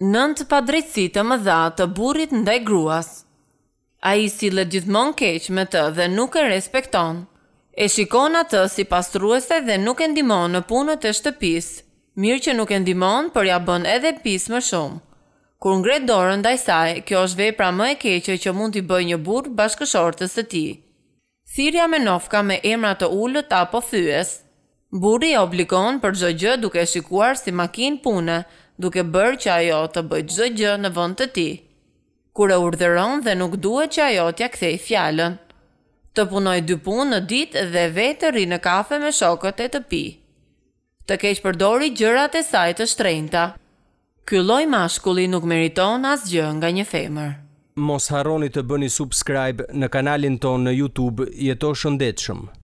Nëntë pa drejtësi të mëdha të burrit ndaj gruas. Ai sillet gjithmonë keq me të dhe nuk e respekton. E shikon atë si pastruese dhe nuk e ndihmon në punët e shtëpisë. Mirë që nuk e ndihmon, por ja bën edhe pis më shumë. Kur ngret dorën ndaj saj, kjo është vepra më e keqe që mund t'i bëjë një burr bashkëshortës së tij. Thirrja me nofka me emra të ulët apo thyes. Burri obligon për çdo gjë duke shikuar si makinë pune duke bërë që ajo të bëjë çdo gjë në vend të tij. Kur e urdhëron dhe nuk duhet që ajo t'ja kthej fjalën. Të punoj dy punë në ditë dhe vetë rri në kafe me shokët e të pi. Të keq përdori gjërat e saj të shtrenjta. Ky lloj mashkulli nuk meriton asgjë nga një femër. Mos harroni të bëni subscribe në kanalin tonë në YouTube Jeto Shëndetshëm.